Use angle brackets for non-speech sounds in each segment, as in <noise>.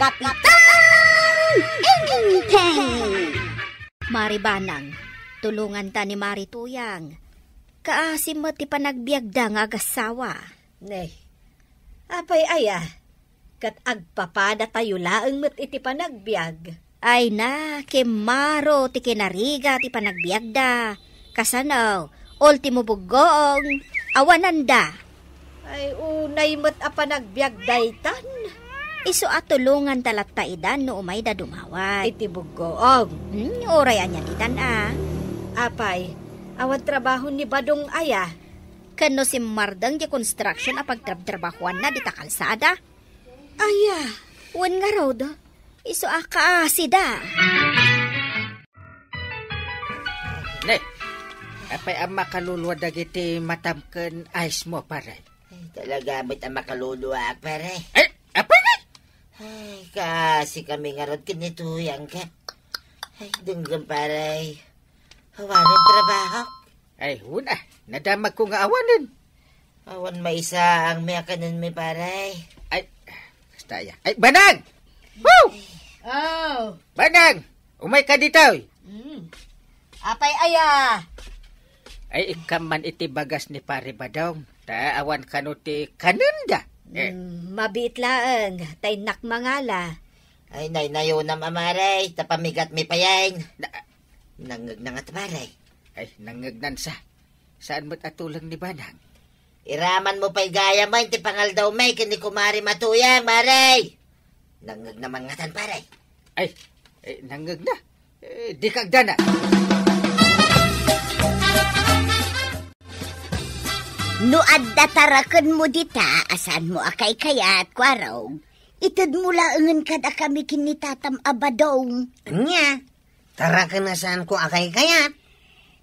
Kapitan Ingkeng! Maribanang, tulungan ta ni Marituyang. Kaasim mo ti panagbiagda nga agasawa. Nay, apay aya, kat agpapada tayo laang met iti panagbiag. Ay na, kemaro ti kinariga ti panagbiagda. Kasanaw, ultimo buggoong, awananda. Ay unay met a panagbiagdaytan. Isu atulungan talat taidan no umay da dumawat. Itibog ko, og. Hmm, oray anya titan ah. Apay, awad trabaho ni Badong Aya. Kano si Mardang di construction a pagtrab-trabahuan na di takalsada. Aya, wan nga raw da. Iso aka ah, asida. Ne, apay ang makalulwa dagiti matamken ice mo, pare. Ay, talaga ba't ang makalulwa, pare? Eh, apay na! Ay, kasi kami ngarot kinito yang ka. Ay, dunggang paray. Hawanan trabaho. Ay, una. Nadamag ko nga awanan. Awan maisa ang may kanan may paray. Ay, basta ya. Ay, banag! Woo! Oh! Banag! Umay ka dito. Mm. Apay aya! Ay, ikaman iti bagas ni pare badong. Taawan ka no ti Er, mm, mabiit tay nakmangala. Ay, nay, nayo na mamaray, tapamigat mi payain. Na, nangag na nga tabaray. Ay, nangagnan sa. Saan mo't atulang ni Banang? Iraman mo pa'y gaya man, ti pangal daw may, kini kumari matuyang, maray. Nangag na mangatan, paray. Ay, ay eh, nangag na. Eh, di kagdana. Nuad datarakan mo dita, asan mo akay kaya at kwaraw. Itad mula angan kada kami kinitatam abadong. Anya, tarakan asan ko akay kaya.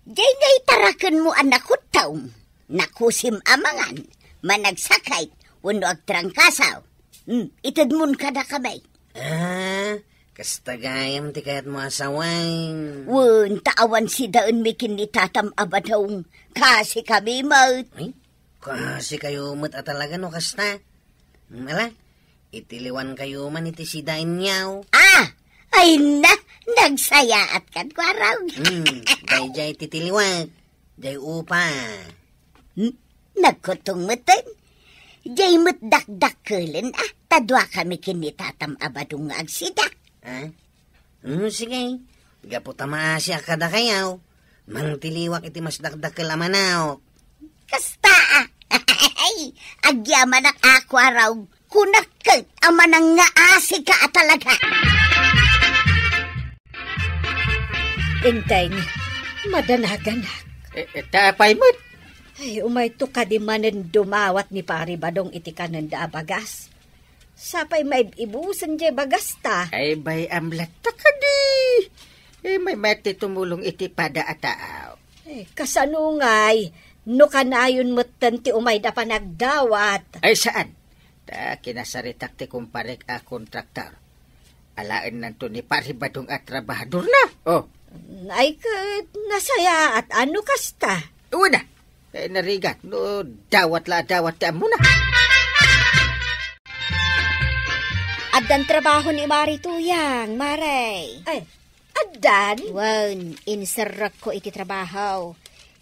Day na itarakan mo anak taong. Nakusim amangan, managsakay, uno ag trangkasaw. Hmm, itad mun kada kamay. Ah, Kastagayam ti kaya't mo asawain. Wun, taawan si daon mi kinitatam abadong. Kasi kami maut. Ay, kasi kayo umot ah, talaga no kasta. Ala, itiliwan kayo man iti si Dainyaw. Ah! Ay na, nagsayaat kan ko araw. Hmm, day jay titiliwag, jay upa. Hmm, nagkutungmutin. Jay mo't dakdakulin ah, tadwa kami kinitatam abadung abadong agsida. Ah? Hmm, sige. Gaputama siya kada kayaw. Mang tiliwak iti mas dakdakil amanaw. Kasta! ay agyaman ak ako raw kunakit aman ang nga asi ka talaga. Intay ni, madanagan ak. E, eh, eh, Ay, umay to ka di manan dumawat ni pari badong iti kanan da bagas. Sapay may ibusan je bagas ta. Ay, bay amlat ta ka di. Eh, may mati tumulong iti pada ataaw. Eh, kasanungay no kanayon mo tanti umay da panagdawat. Ay saan? Ta kinasaritak ti kumparek a kontraktor. Alain nanto ni paribadong at trabahador na. Oh. Ay ka nasaya at ano kasta? Una, eh, narigat. No, dawat la dawat ta muna. Adan trabaho ni Mari Tuyang, Maray. Ay, adan? Wow, insarak ko iti trabaho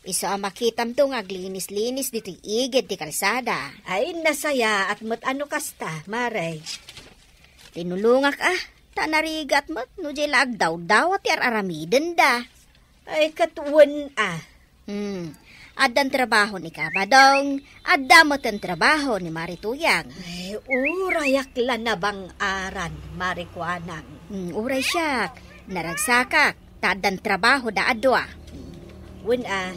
Iso ang makitam to nga glinis-linis dito igid ti kalsada. Ay, nasaya at mat ano kasta, maray. Tinulungak ah, narigat mat, no jay laag daw daw at aramiden da. Ay, katuwan ah. Hmm, adan trabaho ni Kabadong, at damot ang trabaho ni Marituyang. Ay, urayak na bang aran, Marikwanang. Hmm, uray siyak, naragsakak, tadan trabaho da adwa. Wen ah,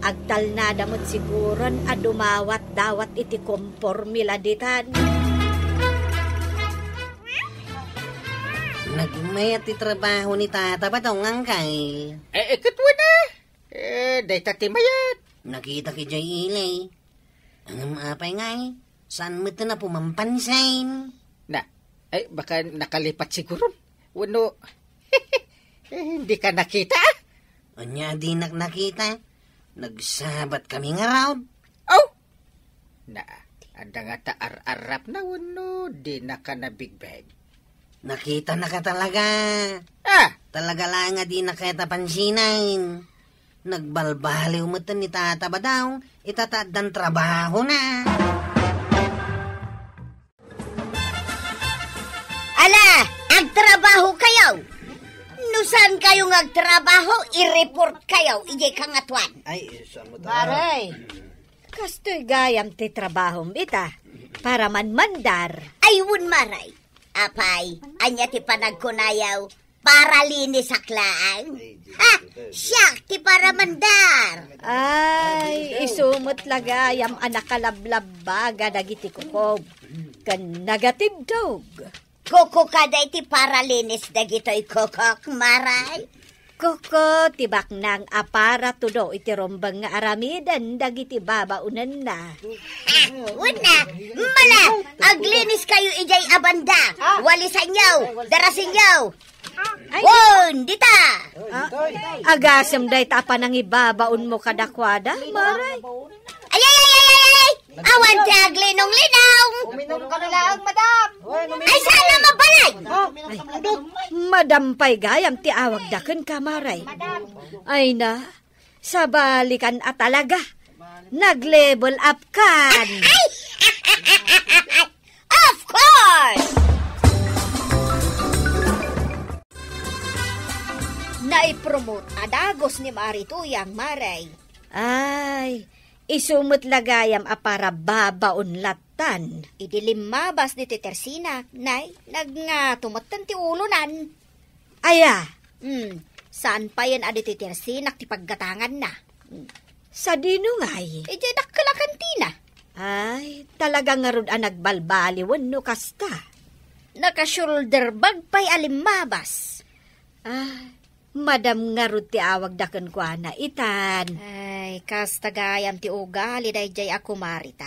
Agtal na damot siguron adumawat dawat iti konformila ditan. Nagmayat ti trabaho ni tata ba daw nga kay? Eh, ikatwa eh, na. Eh, day tati mayat. Nakita ki jay ilay. Ang maapay nga eh. Saan mo ito na pumampansin? Na, ay baka nakalipat siguro. Wano, <laughs> eh, hindi ka nakita? Anya, ah. di nak nakita. Nagsabat kami nga round. Oh! Na, ada nga ta ar-arap na wano, di na ka na big bag. Nakita na ka talaga. Ah! Talaga lang nga di na kita pansinin. Nagbalbaliw mo ni tata ba daw, itataadan trabaho na. Ala, Ang agtrabaho kayo! Nusan kayo nagtrabaho, i-report kayo, ije kangatuan. Ay, saan mo ta? Baray, mm. kastoy gayam ti trabaho bita, para manmandar. Ayun maray, apay, anya ti panagkunayaw, para linis saklaang. Ha! Siyak ti para mandar. Ay, isumot lagay ang baga dagiti kukob. Kan nagatib dog. Koko kada iti paralinis dagitoy kokok maray. Koko, tibak nang apara tudo iti rombang nga aramidan dagiti baba unan na. Ah, una, mala, aglinis kayo ijay abanda. Walisan yaw, darasin yaw. Won, dita! Agasem ah, agasam day tapanang ibabaon mo kadakwada, maray. Ay, ay, ay, ay, ay, ay! Awan tiyag linong linaw! Uminom ka na lang, madam! Ay, sana mabalay! Madampay gayam ti awag daken kamaray. Ay na, sabalikan at ah, talaga. Nag-level up kan. of course! Naipromote adagos ni Marituyang Maray. Ay, Isumot lagayam a para babaon latan. Idilimabas ni Tetersina, nay, nagnga tumatan ti ulunan. Aya, hmm, saan pa yan adi Tetersina ti paggatangan na? Hmm. Sa dino ngay? E eh, di kantina. Ay, talaga nga ron ang nagbalbaliwan no kasta. Naka-shoulder bag pa'y alimabas. Ah, Madam nga rod ti awag daken ko ah, na itan. Ay, kas tagayam ti ugali day jay ako marita.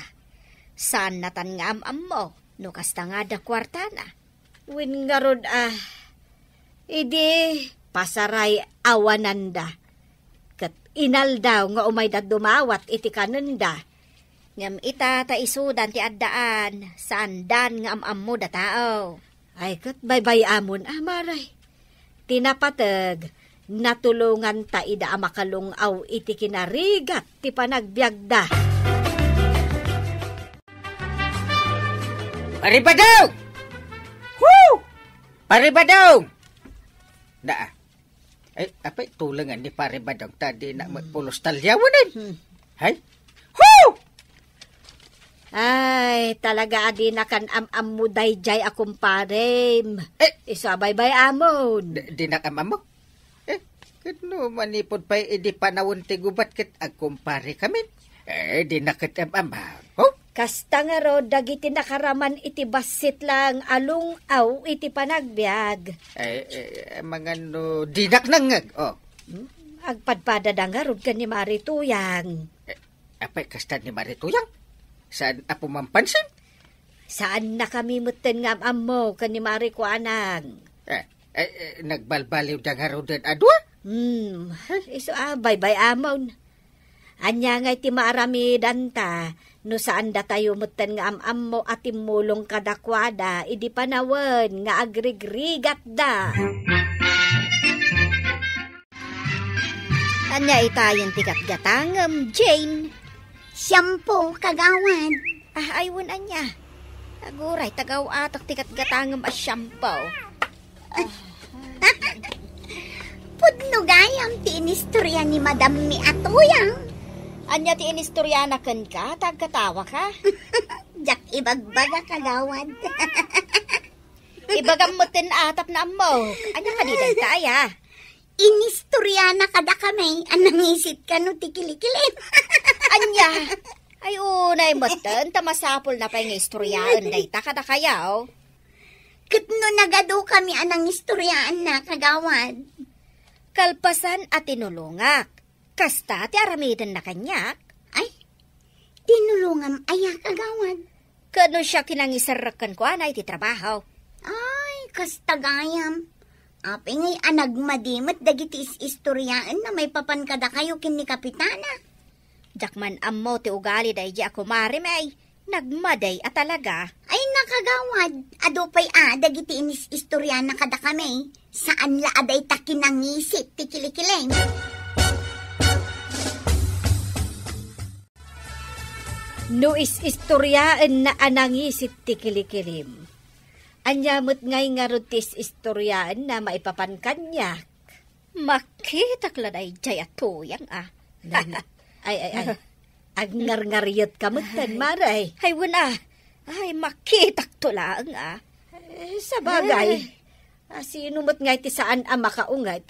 San natan nga am mo, no kas nga da kwartana. Win nga rod ah, idi pasaray awananda. Kat inal daw nga umay da dumawat iti kanenda. Ngam ita ta isudan ti addaan, saan dan nga am mo da tao. Ay, kat baybay amon ah, Tinapatag, natulungan ta ida amakalungaw iti kinarigat ti panagbyagda Paribadaw! Woo! Paribadaw! Da. Ay, apay tulungan ni paribadaw ta di na magpulos talyawanan. Hmm. Hay? Woo! Ay, talaga adi na kan am-am mo dayjay akong parem. Eh, isa bay amon. Di na kamam mo? Eh, kano manipod pa hindi eh, panawon tigubat ket akong pare kami? Eh, di na kit am-am. Oh? Kasta nga ro, dagiti nakaraman iti basit lang, alung aw iti panagbiag. Eh, eh, eh mga no, dinak nangag, oh. Hmm? Agpadpada da nga ro, ni Marituyang. Eh, apay kasta ni Marituyang? Saan apo mampansan? Saan na kami mutin nga amo kanimari ko anang? Eh, eh, eh nagbalbaliw dang harudan adwa? Hmm, iso abay ah, bay amon. Anya nga iti maarami danta, no saan da tayo mutin nga amam mo at imulong kadakwada, idi panawen nga agrigrigat da. Anya itayan tikat gatangam, Jane. Siyampong kagawan. Ah, aywan anya. Aguray, tagaw atak tikat gatangam a siyampaw. Ah. <laughs> Pudno gayam ti ni Madam mi atuyang. Anya ti inistorya na kan ka, tagkatawa ka. <laughs> Jak ibagbaga kagawad. <laughs> Ibagam mo atap na mo. Anya kadidag tayo. Inistorya na kada kamay, anangisit ka no tikilikilin. Anya. Ay, unay mo, ta masapol na pa yung istoryaan, day, takada kayaw. Oh. Katno nagadu kami anang istoryaan na kagawad. Kalpasan at tinulungak. Kasta ti aramidan na kanyak. Ay, tinulungam aya kagawad. Kano siya kinangisarakan ko anay ti trabaho? Ay, kasta gayam. Apingay anag madimat dagiti is istoryaan na may papankada kayo kin ni Kapitana. Jakman ammo ti ugali day di ako marimay. Nagmaday at ah, talaga. Ay nakagawad, adupay a, ah, dagiti inis istorya na kada kami. Saan la aday takinangisip ti kilikileng. No is istoryaan na anangisit ti kilikilim. Anyamot ngay nga rutis istoryaan na maipapankanyak. Makita klanay jay at tuyang ah. <laughs> Ay, ay, ay. Agngar-ngaryat <laughs> ka magtan, maray. Ay, wala. Ay, makitak to lang, ah. Eh, sa bagay, eh. asinumot ah, nga iti saan ang makaungat.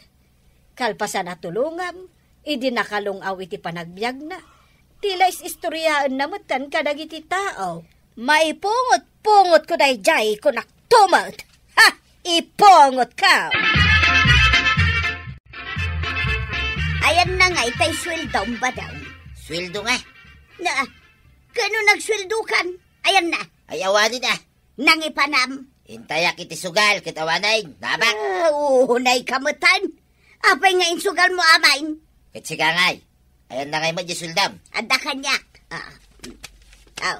Kalpasan na tulungam, idi nakalungaw iti panagbiag na. Tila is istoryaan namutan kadag iti tao. Maipungot-pungot ko dahi jay ko naktumot. Ha! Ipungot ka! Ayan na nga, itay daw ba daw? Sweldo nga. Na, kano nagsweldukan? Ayan na. Ay awanin na. Nang ipanam. Intaya kiti sugal, kitawanay, nabak. Uh, ah, nay kamutan. Apay nga insugal mo amain. Kitsigangay. Ayan na ngay madyasuldam. Anda kanya. Ah. Uh, oh.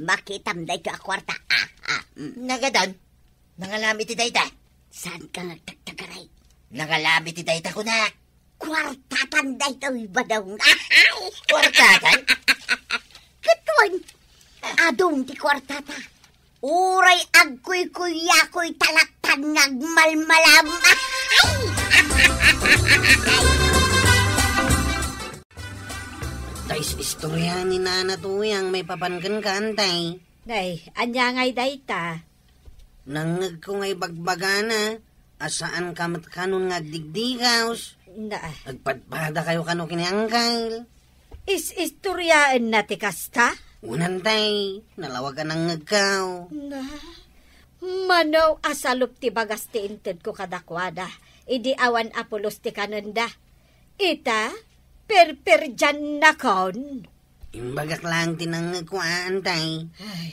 Makitam day ka kwarta. Ah, ah. Mm. Nagadan. Nangalami ti dayta. Saan ka nagtagtagaray? Nangalami ti dayta ko na. Kwartatan da ito ibadong. Ah, Kwartatan? Katuan. Adong ti kwartata. Uray agkoy kuyakoy talatan nagmalmalam. Tais ah, istorya ni Nana Tuyang may papangan kantay. Day, anya ngay dayta. Nangag ko ngay bagbagana. Asaan kamat kanon nga na. Agpadpada kayo kano kini angkal. Is istoryaan na ti kasta? Unan tay, nalawagan ang ngagaw. Na. Manaw asalup ti bagas ti inted ko kadakwada. Idi awan apulos ti kananda. Ita, perperjan na kon. Imbagak lang tinangag ko antay. Ay,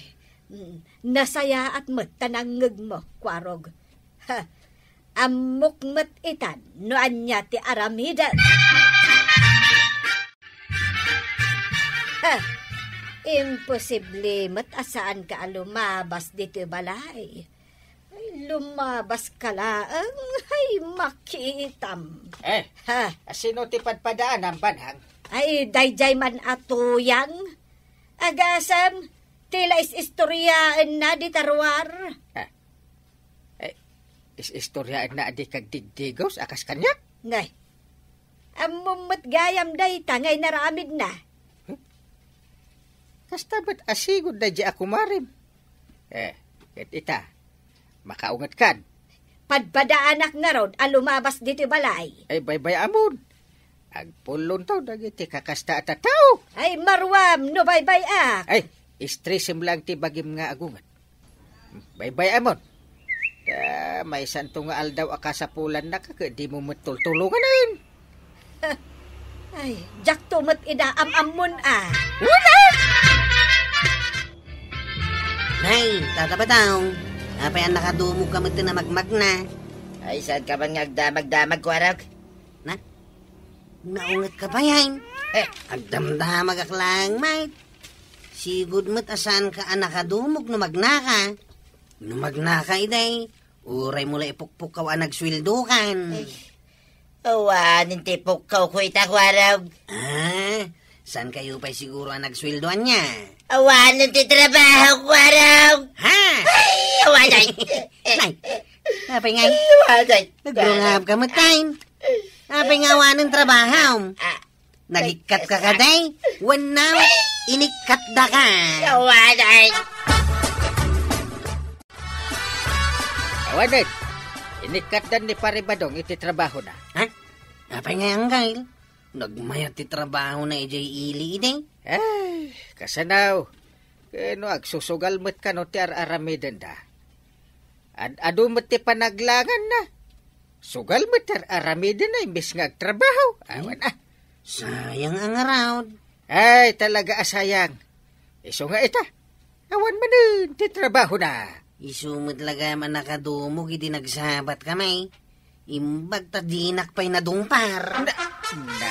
mm, nasaya at matanangag mo, kwarog. Ha, amukmat itan no anya ti aramida. Ha, imposible asaan ka lumabas dito balay. Ay, lumabas ka laang, ay makitam. Eh, ha. sino ti padpadaan ang banang? Ay, dayjay man atuyang. Agasam, tila is istoryaan na ditarwar. Ha. Is-istorya na di kag digdigos akas kanya? Ngay. Amumot gayam day tangay naramid na. Hmm? Kasta ba't asigod na di ako marim? Eh, ket ita, makaungat kan. Padpada anak nga rod, ang dito balay. Ay, baybay amun. Ang pulon to, dagiti kakasta at tao. Ay, marwam, no baybay ak. Ay, istresim lang ti bagim nga agungan. Hmm, baybay amun. Ah, may santo nga aldaw akasapulan na ka, di mo matultulungan na yun. <laughs> Ay, Jack tumat ida am-amon ah. Wala! Nay, tatabataw. Apayan nakadumog ka magtinamagmag na. Ay, saan ka man ngagdamag-damag, Kwarag? Na? Naungat ka pa yan. Eh, agdamdamag aklang, mate. Sigod mo't asan ka anak kadumog numagnaka. ka, iday. Uray mula ipukpukaw ang nagswildukan. Ay, oh, awa, ninti pukkaw ko itakwarab. Ah, ha? San kayo pa siguro ang nagswilduan niya? Awa, oh, ninti trabaho kwarab. Ha? Ay, oh, awa, day. Nay, napay ngay. Ay, awa, day. Nagrungab ka matay. Napay nga awa ng trabaho. Ah. Nagikat ka ka, day. Wanaw, inikat da ka. Awa, day. Awa, day. Awanin, inikatan ni Paribadong iti trabaho na. Ha? Apay nga ang gail. Nagmayat ti trabaho na ijay ili ide. Ay, kasanaw. Kano agsusugal mo't ka no ti araramidan da. Ad adumot ti panaglangan na. Sugal mo't araramidan na imbis nga trabaho. Awan ah. Sayang ang arawd. Ay, talaga asayang. Ah, Iso nga ita. Awan manin ti trabaho na. Isumod laga man nakadumog, hindi nagsabat kamay. Imbag ta dinak pa'y nadungpar. Sunda, sunda.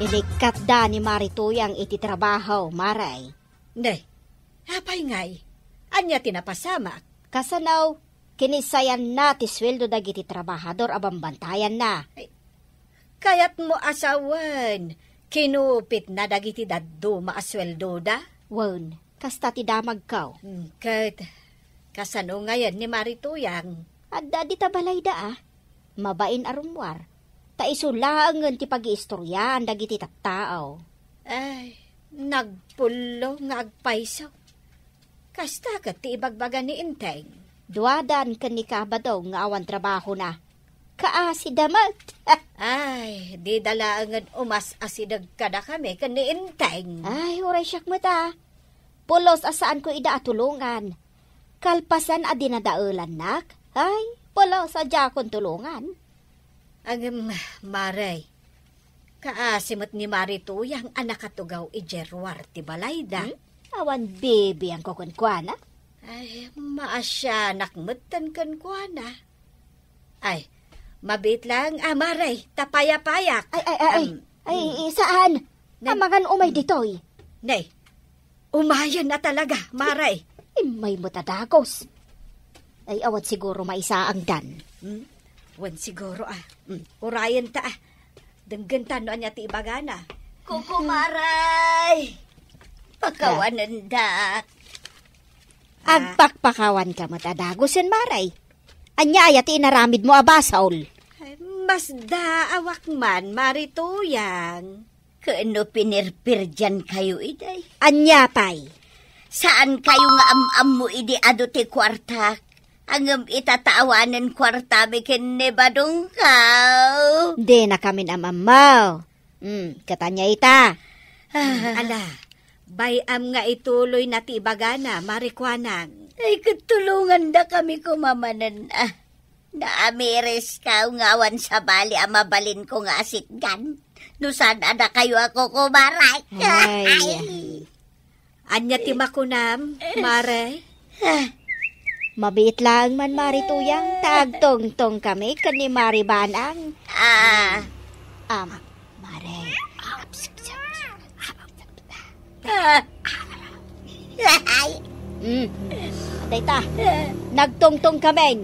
Inikat da ni Marituyang ititrabaho, Maray. Nay, apay ngay. Anya tinapasama? Kasanaw, kinisayan na ti sweldo dagiti trabahador abambantayan na. Ay, kayat mo asawan, kinupit na dagiti daddo maasweldo da? Won, kasta ti damag kaw. Oh. Hmm, kasano ngayon ni Marituyang? Adda di tabalay da ah. Mabain arumwar. Ta Taisulangan ti pag ang dagiti tattao. Ay, nagpulo nga agpaisaw. Kasta ka ti ibagbaga ni Inteng. Duadan ka ni Kabadaw nga awan trabaho na kaa si damat. <laughs> Ay, di dalaangan umas asidag ka na kami kaniinteng. Ay, huray siyak mata. Pulos asaan ko ida atulungan. Kalpasan a dinadaelan nak. Ay, pulos adya akong tulungan. Ang um, maray, kaasimot ni Marituyang anak katugaw ijerwar ti balayda. Hmm? Awan baby ang kukunkwana. Ay, maasya nakmutan kankwana. Ay, Mabit lang, amaray, ah, maray, tapaya-payak. Ay, ay, ay, um, ay, ay, saan? Na, Amangan umay ditoy. Nay, umayan na talaga, maray. Imay mo tadagos. Ay, awat siguro maisa ang dan. Hmm? Wan siguro, ah. Hmm. Urayan ta, ah. Danggan tanoan niya ti ibagana. Kuko, maray! Pakawanan da. Ang pakpakawan ka matadagos matadagosin, maray. Anya ayat inaramid mo aba, Saul. Mas daawak man, marituyan. yan. Kano pinirpir dyan kayo, iday? Anya, pay. Saan kayo nga am-am mo, idi ado ti kwartak? Ang itataawanan kwarta bikin ni badungkaw. Di na kami amamaw. Hmm, katanya ita. Hmm, ala, bayam nga ituloy na ti bagana, marikwanan. Ay, katulungan da kami kumamanan ah. Na amires ka ngawan sa bali ang ah, mabalin ko nga asitgan. No sana na kayo ako kumaray. Ay. Ay. Anya ti makunam, mare. Ah. Mabiit lang man mari tuyang tagtong-tong kami kani mari banang. Ah. Um, mare. Ah. <laughs> Ay. Mm day ta. Nagtungtong kamen.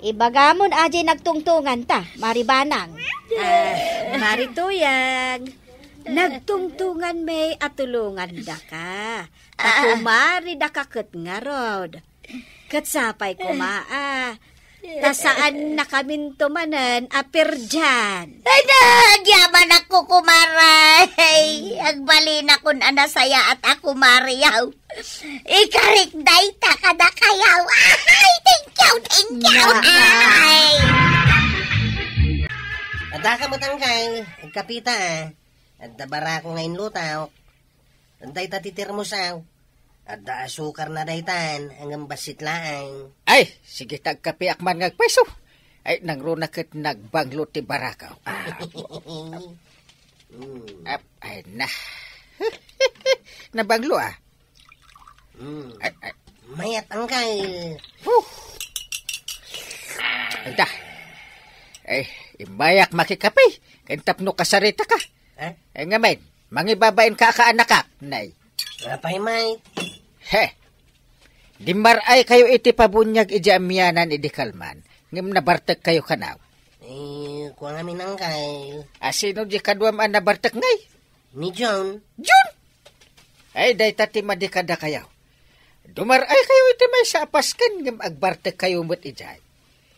Ibagamon aja nagtungtungan ta, maribanang. Ah, marituyag. Nagtungtungan may atulungan da ka. Takumari da ka kakot nga rod. Katsapay kumaa. Ta saan nakaminto manan, aper dyan. Nagyaman ako kumaray. Agbalin akong anasaya at ako mariyaw. Ikarik dayta ka na kayaw. Ay, thank you, thank you. Ay. Kada ka matangkay, kapita ah. At dabara ko ngayon lutaw. Anday tatitir mo Ada asukar ah, na daytan, hanggang basit Ay, sige tag kape akman ng peso. Ay, nangro runa kat nagbanglo ti barakaw. Ah, <laughs> mm. Ap, ay na. <laughs> nabanglo ah. Mm. Ay, ay. Mayat ang kay. Huh. Ay da. Ay, imayak makikapi. Kentap no kasarita ka. Eh? Ay nga mangibabain ka ka anak nay. Apay, eh, mate. He! Di maray kayo iti pabunyag iti amyanan iti kalman. Ngam nabartek kayo kanaw. Eh, kuha namin ang kail. Asino ah, di kaduam ang nabartag ngay? Ni John. John! Ay, day tati madikada kayo. Dumaray kayo iti may sa apaskan ngam agbartag kayo mo't ijay.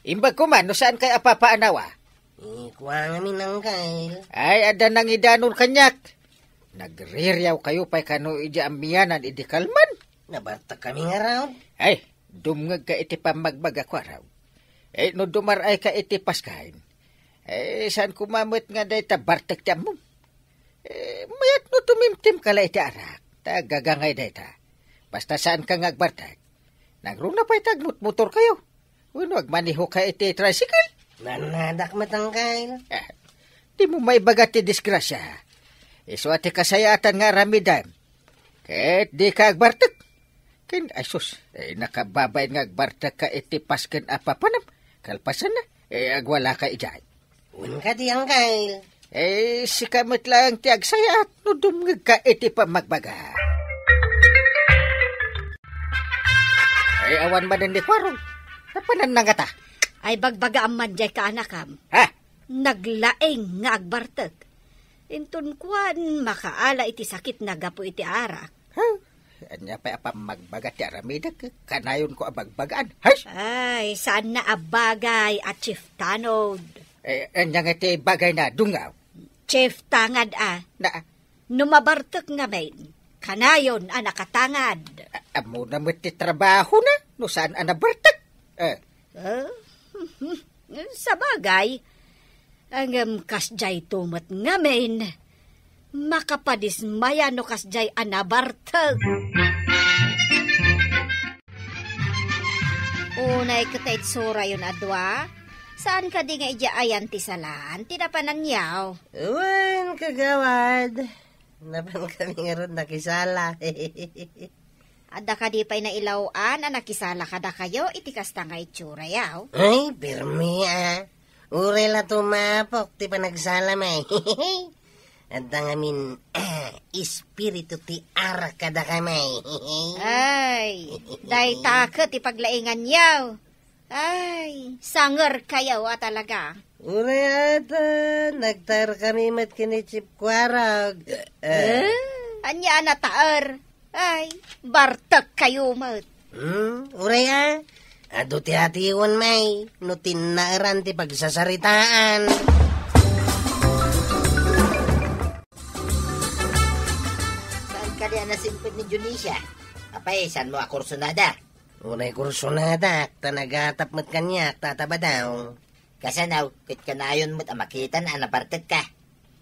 Imbag ko man, no saan kay apapaanawa? Ah? Eh, kuha namin ang kail. Ay, ada nang idanon kanyak. Nagririyaw kayo pa'y kano iti amyanan iti kalman. Nabarta kami nga raon. Ay, dumngag ka iti pamagbaga ko raon. Eh, no dumaray ka iti paskahin. Eh, saan kumamit nga dahi tabartak ti amum? Eh, mayat no tumimtim kala iti arak. Tagagangay dahi ta. Basta saan ka ngagbartak. Nagrong na pa tagnut-motor kayo. Unwag maniho ka iti tricycle. Nanadak matangkay. Ah, eh, di mo may bagat ti disgrasya. Iso ati kasayatan nga ramidam. Kahit di ka agbartak, Ken, ay sus, eh, nakababay nga barda ka itipas eh, ken apapanam. Ah, Kalpasan na, eh, agwala ka ijay. Eh, Un ka di ang kail. Eh, si kamit lang tiag saya at nudum ka iti eh, pamagbaga. Ay, awan man ni kwarong. Napanan na nga ta. Ay bagbaga ang manjay ka anakam. Ha? Naglaeng nga agbartag. Intun kwan makaala iti sakit na gapo iti arak Anya pa pa magbagat ti Aramida, kanayon ko abagbagaan. Hash! Ay, saan na abagay at Chief Tanod? Eh, anya nga ti bagay na dungaw. Chief Tangad ah. Na? Numabartak nga may. Kanayon ang nakatangad. Amo na mo ti trabaho na, no saan ang nabartak? Eh. Uh, <laughs> sa bagay, ang um, kasjay tumat ngamin, makapadismaya no kasjay anabartag. Unay kita itsura yun adwa. Saan ka di nga ijaayan ti salan? Tinapanan yaw. Uwan, kagawad. Naban kami nga ron nakisala. Adda <laughs> ka di pa'y nailawaan, anak kisala ka da kayo, itikas ta nga itsura yaw. Ay, pirmi ah. Ure la tumapok, ti panagsala may. <laughs> at ang amin <clears throat> espiritu ti ara kada kamay. <laughs> Ay, dahi <laughs> takot ipaglaingan yaw. Ay, sangar kayaw at ah talaga. Uri ata, nagtar kami mat kinichip kwarag. Uh, eh? eh? Anya na taar. Ay, bartak kayo mat. Hmm, uri ah. Ado ti hati may, no tinaaran ti pagsasaritaan. sinasingpid ni Junisha. Apay, saan mo akursonada? Unay kursonada, tanagatap mo't kanya, tataba daw. Kasanaw, kit kanayon mo't amakitan, ah, anapartet ah, ka.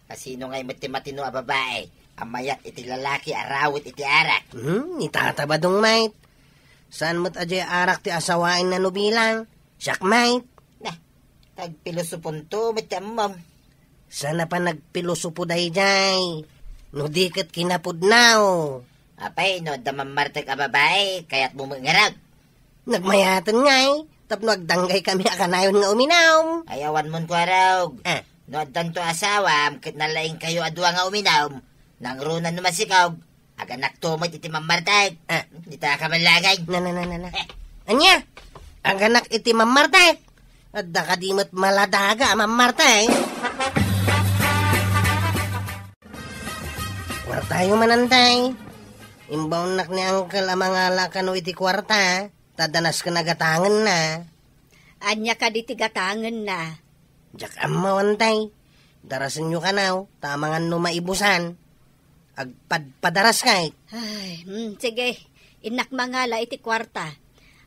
Kasino ngay mo't timatino a ah, babae, amayat iti lalaki, arawit iti arak. Hmm, itataba dong, mate. Saan mo't ajay arak ti asawain na nubilang? Siyak, mate. Nah, tagpilosopon to, mo't amam. Sana pa nagpilosopo dahi, jay. No dikat kinapod na, Apay, no, damamarte ka babae, kaya't bumangarag. Nagmayatan ngay, eh. Tapno agdanggay kami akanayon nga uminaw. Ayawan mon ko araw. Ah. No, danto asawa, kit nalain kayo adwa nga uminaw. Nang runan naman sikaw, aganak tumot iti mamartay. Ah. Dita ka malagay. Na, na, na, na, na. Eh. Anya, aganak iti mamartay. At da kadimat maladaga mamartay. Tayo manantay. Imbaon nak ni Uncle ang mga lakano iti kwarta. Tadanas ka nagatangan na. Anya ka di tigatangan na. Diyak amawantay. Darasin nyo ka now. Tamangan no maibusan. Agpadpadaras kay. Eh. Ay, mm, sige. Inak mangala iti kwarta.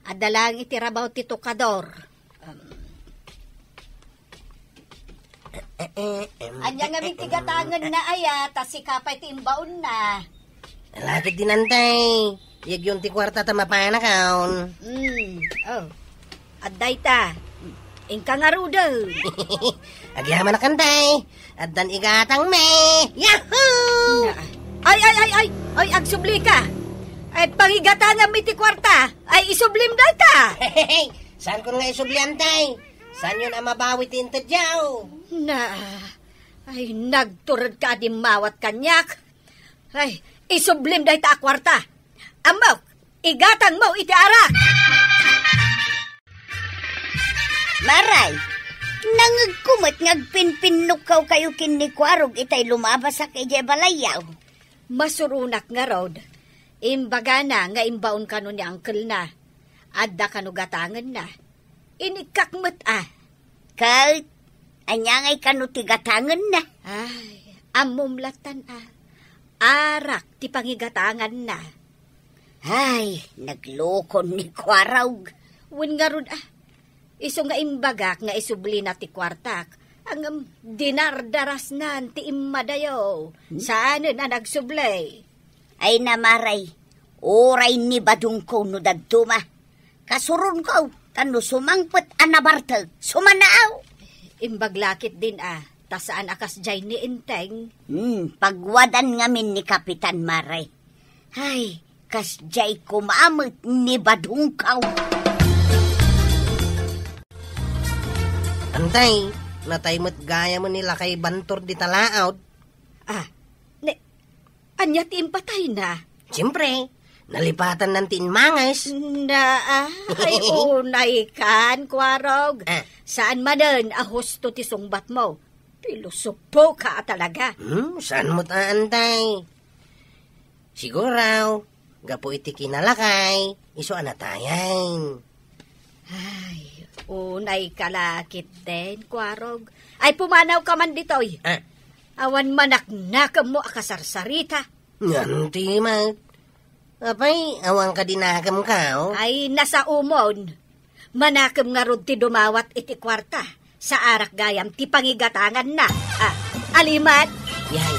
Adalang iti rabaw ti tukador. Anya nga mitigatangan na aya, ah, ta si kapay timbaon na. Alatik din antay. Yag yung tikwarta ta mapana kaon. Mm, oh. Aday ta. Ingka nga rudo. <laughs> Agyaman na kantay. At igatang me. Yahoo! Ay, ay, ay, ay. Ay, agsubli ka. Ay, pangigatan nga kwarta. Ay, isublim day <laughs> ta. Saan ko nga isubli antay? San yun ang mabawi tinto dyaw? Na, ay nagturad ka di mawat kanyak. Ay, isublim dahi ta kwarta. Amaw, igatang mo iti arak. Maray, nangagkumat ngagpinpinukaw kayo kinikwarog itay lumabas sa kaya balayaw. Masurunak nga rod. Imbaga na nga imbaon ka ni uncle na. Adda ka nugatangan na. Inikakmat ah. Kahit anyangay kanu tigatangan na. Ay, amumlatan ah. Arak ti pangigatangan na. Ay, naglokon ni Kwarawg. Wen nga rod ah. Iso nga imbagak nga isubli na ti kwartak. Ang um, dinardaras nan ti immadayo. Hmm? Saan na nagsublay? Ay namaray. Oray ni Badungko no dadtuma. Kasurun ko. Kano sumangpot anabartag, sumanaaw. Imbaglakit din ah, Tasaan akas jay ni Inteng. Hmm, pagwadan ngamin ni Kapitan Maray. Ay, kas jay kumamot ni Badungkaw. Antay, natay mo't gaya mo nila kay Bantor di talaawd. Ah, ne, anya ti na. Siyempre, Nalipatan ng tinmangis. Na, ah. ay unay <laughs> kan, kwarog. Ah. Eh. Saan manan ahusto ti sungbat mo? Pilosopo ka talaga. Hmm, saan mo taantay? Siguraw, gapo iti kinalakay, iso anatayan. Ay, unay kalakit din, kwarog. Ay, pumanaw ka man ditoy. Ah. Awan manaknakam mo akasarsarita. Yan, timat. Apay, awang ka dinakam ka, oh. Ay, nasa umon. Manakam nga rod ti dumawat iti kwarta. Sa arak gayam ti pangigatangan na. Ah, alimat! Yay!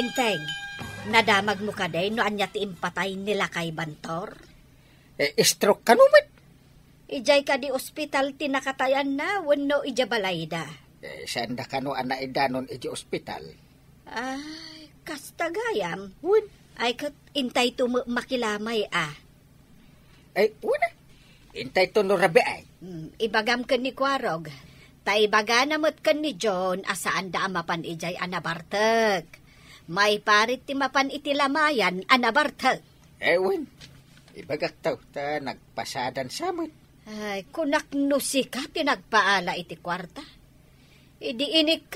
Inteng, nadamag mo ka day no anya ti impatay nila kay Bantor? Eh, stroke ka numat. Ijay ka di ospital ti nakatayan na, wano ijabalay da. Eh, saan da ka no ana idanon iti ospital? Ah, kastagayam. Wood. Ay kat intay to makilamay ah. Ay, una. Ah. Intay to no rabi ay. Hmm, ibagam ka ni Kwarog. Taibaga namot kan ni John asaan da mapan ijay anabartek. May parit ti mapan itilamayan, lamayan anabartek. Ewan, ibagak tau ta nagpasadan samot. Ay, kunak nusika, si ka iti kwarta. Idi inik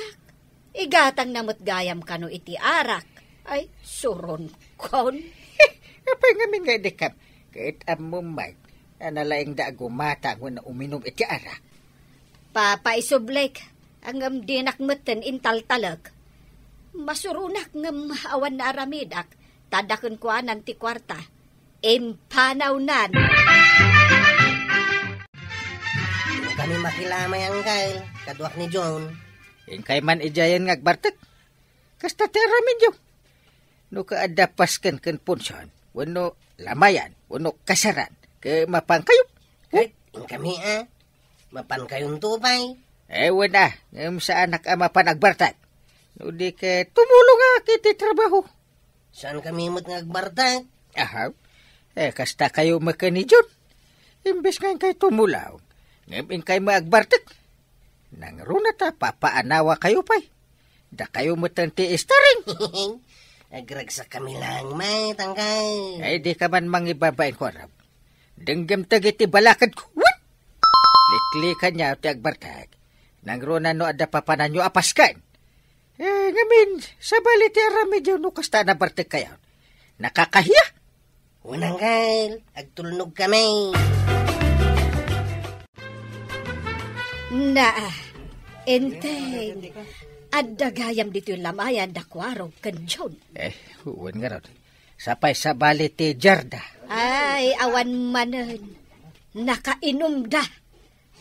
Igatang namot gayam kano iti arak. Ay, suron kon. Apay nga nga dikap. Kahit amo analaing da gumata ko na uminom iti arak. Papa isublek, ang amdinak matan intaltalag. Masurunak nga maawan na aramidak, tadakon ko anan ti kwarta. Impanawnan! Kami makilamay ang kail, kaduak ni John. In kay man ijayan nga agbartak. Kasta terra minyo. No ka adapas ken ken punsyon. Wano lamayan. Wano kasaran. Kay mapang kayo. Kay, eh, kami eh, eh, ah. Mapan kayong tupay. Eh, wala. Ngayon sa anak ama pa nagbartag. No, di ka tumulong nga ah, kiti trabaho. Saan kami mo't nagbartag? Aha. Eh, kasta kayo makinijon. Imbes nga kay tumulaw. Ngayon kay maagbartag. Ngayon Nang runa ta, papaanawa kayo pa'y. Da kayo mutanti istaring. <laughs> Agragsak kami lang, may tangkay. Ay, di ka man mangibabain ko, Rab. Denggam tagiti balakad ko. What? Liklikan niya ti agbarkag. Nang runa no ada papanan nyo apaskan. Eh, ngamin, sa balit yung medyo no kasta na bartig kayo. Nakakahiya. Unang gail, agtulnog kami. Nakakahiya. Na, enteng. Adagayam dito yung lamayan da kuwaro kanjon. Eh, huwan nga ron. Sapay sa bali ti Jarda. Ay, awan manen. Eh, nakainom da.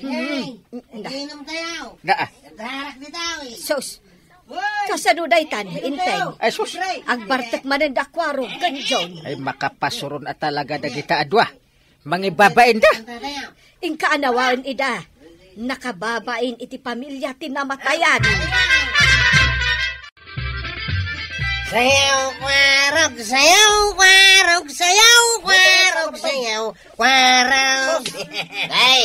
Hmm. Nakainom kayo. Da. Garak bitaw eh. Sus. Kasano day tan, inteng. Ay, sus. Ang bartek manan da kuwaro kanjon. Ay, makapasuron at talaga da kita adwa. Mangibabain da. Ingka anawaan ida. Nakababain iti pamilya tinamatayan. Sayaw, kwarog, sayaw, kwarog, sayaw, kwarog, sayaw, kwarog. <laughs> Ay,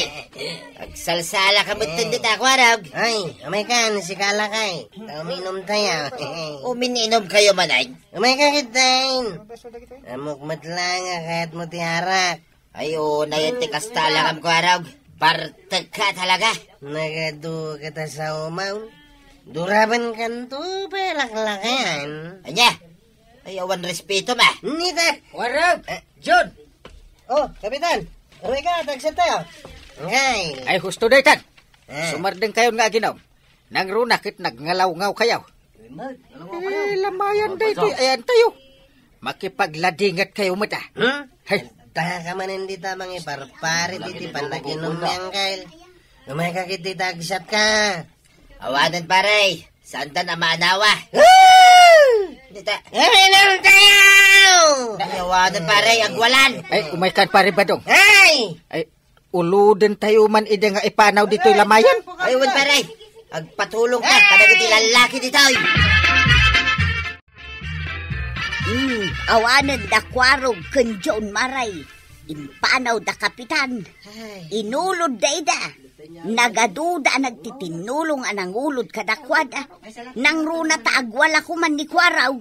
pagsalsala ka mo't tundit eh. ah, kwarog. Ay, umay ka, nasikala ka eh. Uminom tayo. <laughs> Umininom kayo manay. Umay ka kitain. Amok matlang, kahit mo tiharak. Ay, una yung tikastala kam kwarog. Partag ka talaga. Nagaduga ta sa umaon. Duraban kan to, palaklakayan. Anya, ayawan respeto ma. Nita. Warag, eh, John. Oh, kapitan. Rega, tagsa tayo. Oh. Ngay. Ay, husto day tan. Eh. Sumardeng kayo nga ginaw. Nang runakit nagngaw-ngaw kayo. Eh, lamayan day ti. Ayan tayo. Makipagladingat kayo mata. Hmm? Hey, Taha ka man hindi tamang iparpare titi pandaginom ni Angkel. Lumay ka kiti tagsat ka. Awanan pare. Saan tan amaanawa? Dita. tayo! Awanan paray, agwalan. Ay, umay paray pare badong. Ay! Ay, uluden tayo man ide nga ipanaw dito'y lamayan. Ay, uwan pare. Agpatulong ka, kadagiti lalaki dito'y. Ay! Mm, awanan da kwarog kanjon maray. Impanaw da kapitan. Inulod da ida. Nagaduda nagtitinulong anang ulod kadakwada. Ah. Nang runa taagwala ko man ni kwaraw.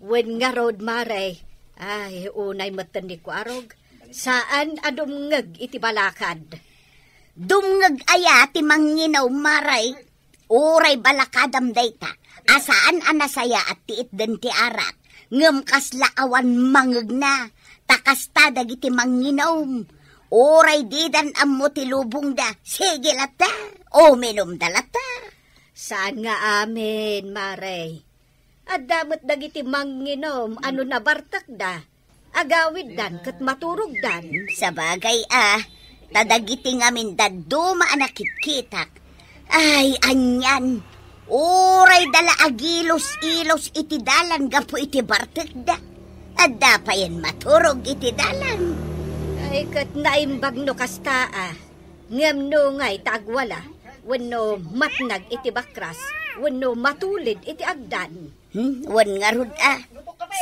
Wen nga rod maray. Ay, unay matan ni kwarog. Saan adumngag iti balakad? Dumngag aya ti manginaw maray. Uray balakadam dayta. Asaan anasaya at tiit den ti arat ngem kaslaawan mangagna, takasta dagiti manginom. Oray didan dan ammo tilubong da, sige lata, o minom da lata. Saan nga amin, Maray? At damot dagiti manginom, ano na bartak da? Agawid dan, kat maturog dan. Sabagay ah, tadagiti ngamin da duma anakit kitak. Ay, anyan, Uray dala agilos-ilos iti dalan gapo iti bartek da. Adda pa yan maturog iti dalan. Ay kat naimbag no kasta ah. Ngam no ngay tagwala. Wano matnag iti bakras. Wano matulid iti agdan. Hmm, wan nga rod ah.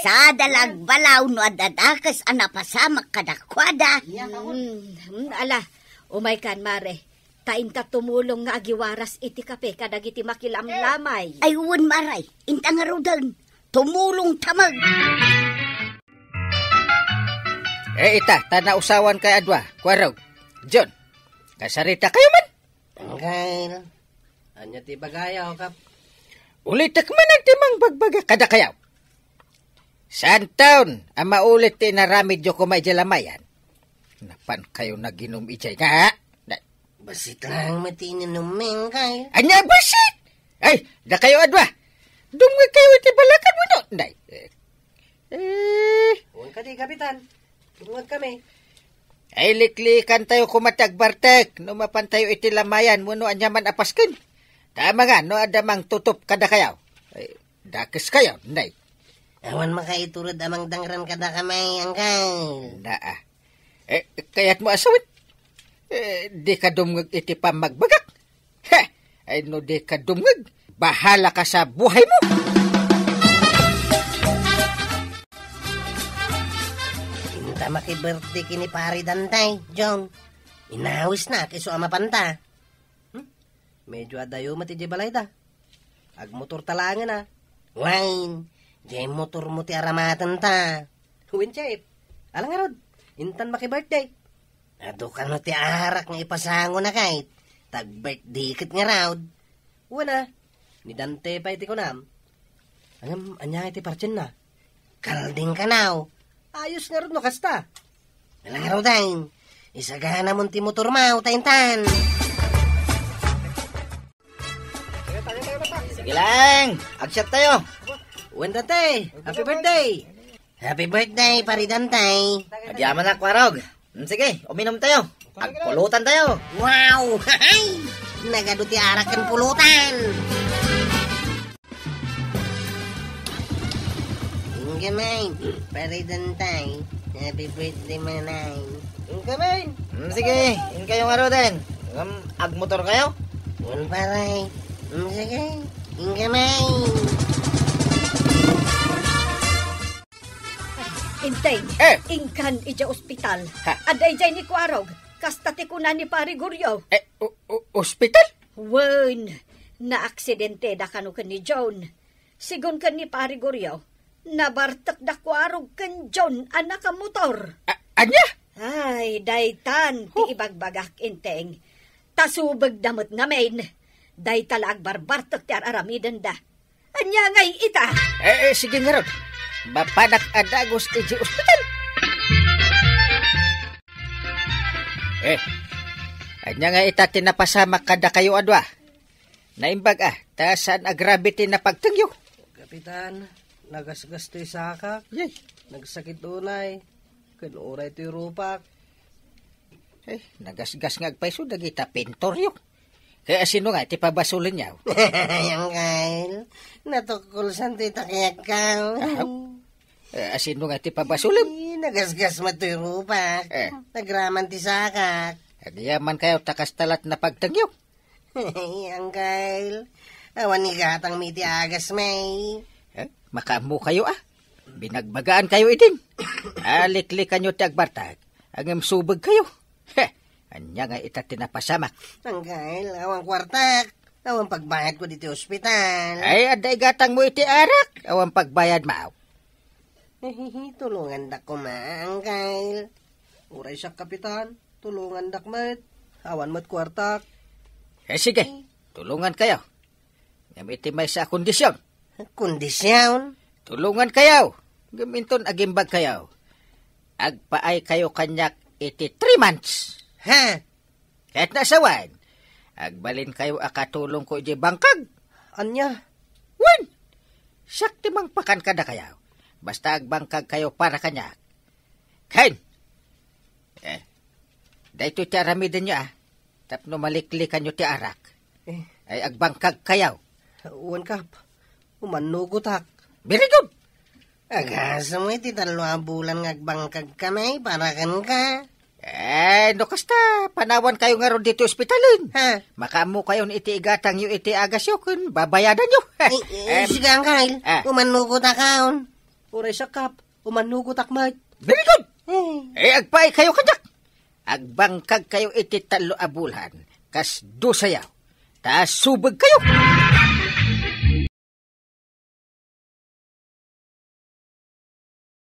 Sa dalag balaw no adadakas anapasamak kadakwada. Hmm, ala, umay kan mare Tainta tumulong nga agiwaras iti kape kadag iti makilamlamay. Ay, uwan maray, inta nga rudan, tumulong tamag. Eh, ita, tana usawan kay Adwa, kwaraw. John, kasarita kayo man. Tangkail. Anya ti bagaya o kap. Ulitak man ang timang bagbaga kada kayaw. Saan taon ang maulit ti naramid yo kumay jalamayan? Napan kayo naginom ijay nga. Basit lang matinin ng mengay. Anya basit? Ay, da kayo adwa. Dumga kayo iti balakan mo no. Day. Eh. eh. Huwag ka di, Kapitan. Tungod kami. Ay, liklikan tayo kumatag bartek. No mapantayo iti lamayan mo no anyaman apaskin. Tama nga, no adamang tutup kada kayaw. Ay, dakis kayaw, nay. Awan makaiturod amang dangran kada kamay, angkay. ah. Eh, kayat mo asawit. Eh, di ka dumngag iti pamagbagak. He, ay no di ka dumngag. Bahala ka sa buhay mo. Kinta makibirthday kini pari dantay, John. Inawis na, kiso ama mapanta. Hmm? Medyo adayo mati di balay da. Agmotor talangan na. Wine, di motor mo ti aramatan ta. Winchip, alang arod, intan makibirthday. Nadukan na ti arak nga ipasango na kahit. Tag-birthday kit nga raod. Wala. Ni Dante pa iti kunam. nam. Angam, anya iti parchin na. Kalding ka naw. Ayos nga rin no kasta. Nalang raw dahin. Isagana mong ti motor mao taintan. Sige lang. Agsyat tayo. Uwan Dante. Happy birthday. Happy birthday, paridantay. Agyaman na, Kwarog. Hmm, sige, uminom tayo. Pagpulutan tayo. Wow! Hay! <laughs> Nagaduti arak ang pulutan. Ang kamay, paridan tayo. Happy birthday, manay. Ang kamay. Sige, yun kayong araw din. Hmm, Agmotor kayo? Yun paray. Hmm, sige, ang kamay. intay. Eh? Ingkan ija ospital. Ha? Aday jay ni Kuarog. Kasta ti kunan ni pari Guryo. Eh, o, o, ospital? Wen, na aksidente da kanu kan ni John. Sigon kan ni pari Guryo. Nabartak da Kuarog kan John anak ka motor. A- anya? Ay, daytan ti ibagbagak inteng. Tasubag damot ngamen. Day talaag barbartak ti araramiden da. Anya ngay ita. Eh, eh sige nga Bapadak Adagos EG Hospital. Eh, anya nga ita tinapasama kada kayo adwa. Ano ah? Naimbag ah, tasan a gravity na pagtangyo. Kapitan, nagasgas ti sakak. Yay. Nagsakit unay. Kinuray ti rupak. Eh, nagasgas nga agpaiso, dagita pintor yun. Kaya sino nga, tipabasulin pabasulin niya. <laughs> Yung kail, natukul sa tita kaya ah, Uh, asin mo nga ti pabasulim. Ay, nagasgas matoy rupa. rupak. Eh. Nagraman ti sakak. Adiyaman eh, kayo takas talat na pagtagyo. ang angkail. Awan ni gatang mi agas may. Eh, makamu kayo ah. Binagbagaan kayo itin. <coughs> Aliklikan ah, nyo ti agbartag. Ang imsubag kayo. Heh, anya nga ita Ang Angkail, awang kwartak. Awang pagbayad ko dito ospital. Ay, aday gatang mo iti arak. Awang pagbayad mao. Tulungan dak ko maangkal. Uray siya, kapitan. Tulungan dak mat. Awan mat kwartak. Eh, sige. Tulungan kayo. Gamitin may sa kondisyon. Kondisyon? Tulungan kayo. Gaminton agimbag kayo. Agpaay kayo kanyak iti three months. Ha? Kahit nasawan. Agbalin kayo akatulong ko iti bangkag. Anya? Wan! Sakti mang pakan kada kayaw. Basta agbangkag kayo para kanya. Ken! Eh, dahito ti aramidin niya, ah. tapno maliklikan niyo ti arak. Eh. Ay agbangkag kayaw. Uwan kap, umanugutak. Birigod! Agas mo iti dalawang bulan nga agbangkag ka para kan ka. Eh, no kasta, panawan kayo nga ron dito ospitalin. Ha? Makamu kayo ni iti igatang yu iti agas yun, babayadan yu. eh, eh, um, sigang kail, ah. umanugutak kaon. Uray sakap, umanugot akmat. Very good! Hmm. Eh, agpay kayo kajak! Agbangkag kayo ititalo abulhan, kas dosayaw, ta subog kayo!